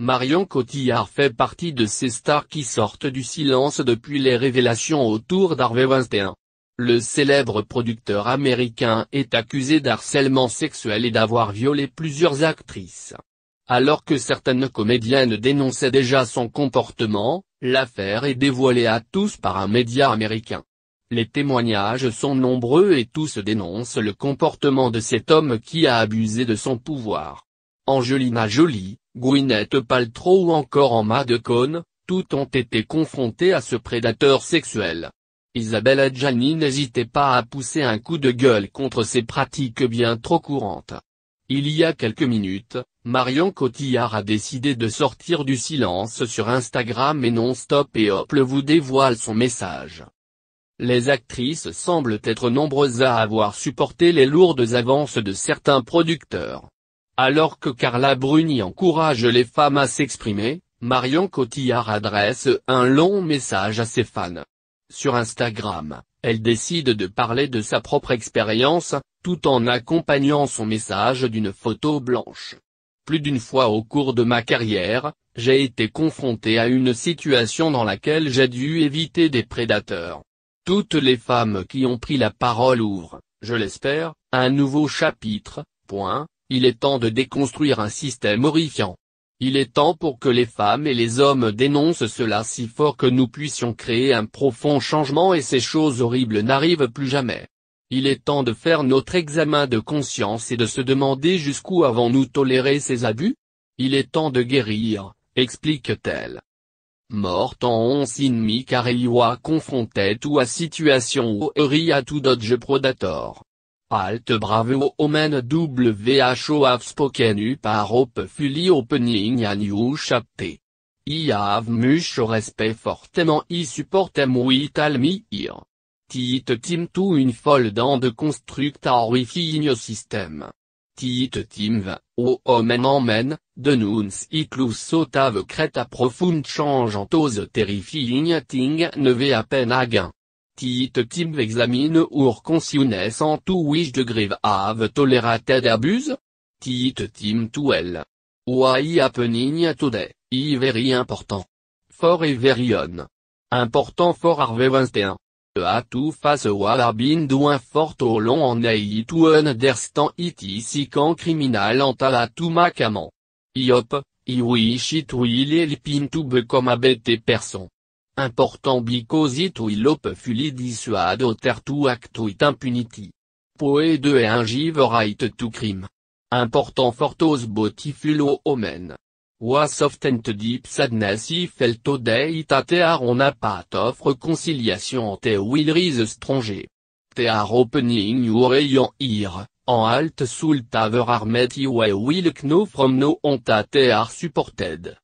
Marion Cotillard fait partie de ces stars qui sortent du silence depuis les révélations autour d'Harvey Weinstein. Le célèbre producteur américain est accusé d'harcèlement sexuel et d'avoir violé plusieurs actrices. Alors que certaines comédiennes dénonçaient déjà son comportement, l'affaire est dévoilée à tous par un média américain. Les témoignages sont nombreux et tous dénoncent le comportement de cet homme qui a abusé de son pouvoir. Angelina Jolie, Gwyneth Paltrow ou encore Emma de Cône, toutes ont été confrontées à ce prédateur sexuel. Isabelle Adjani n'hésitait pas à pousser un coup de gueule contre ces pratiques bien trop courantes. Il y a quelques minutes, Marion Cotillard a décidé de sortir du silence sur Instagram et non-stop et Hop vous dévoile son message. Les actrices semblent être nombreuses à avoir supporté les lourdes avances de certains producteurs. Alors que Carla Bruni encourage les femmes à s'exprimer, Marion Cotillard adresse un long message à ses fans. Sur Instagram, elle décide de parler de sa propre expérience, tout en accompagnant son message d'une photo blanche. Plus d'une fois au cours de ma carrière, j'ai été confrontée à une situation dans laquelle j'ai dû éviter des prédateurs. Toutes les femmes qui ont pris la parole ouvrent, je l'espère, un nouveau chapitre, point, il est temps de déconstruire un système horrifiant. Il est temps pour que les femmes et les hommes dénoncent cela si fort que nous puissions créer un profond changement et ces choses horribles n'arrivent plus jamais. Il est temps de faire notre examen de conscience et de se demander jusqu'où avons-nous toléré ces abus Il est temps de guérir, explique-t-elle. Morte en 11 inmi car confrontait tout à situation où à tout d'autres predator. Alt bravo omen WHO have spoken up parope fully opening a new chapter. I have much respect fortement I support them with all Tit team to in fold and construct our refine system. Tit team va, o omen omen, de nuns iclus sotave creta profound change en tose terrifying thing neve à peine gain. Tite Tim examine our consciousness and wish de ave have tolerated abuse? Tite Tim well. Why happening today, I very important. For everyone. Important for E A tout face what have been long en I to understand it is criminal en a iop I I wish it will help to become a Important because it will fully dissuade ter to act with impunity. Poe de et un right to crime. Important fortos botifulo omen. Was and deep sadness if felt today it a on a pat of conciliation te will rise stronger. Tear opening your ear. En halt soul taver armet you will know from no on that supported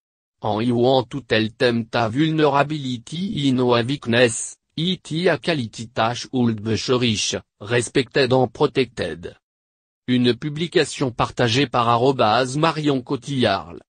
en you want tout tell ta vulnerability in a weakness, it a quality tash old be respected and protected. Une publication partagée par Marion Cotillard.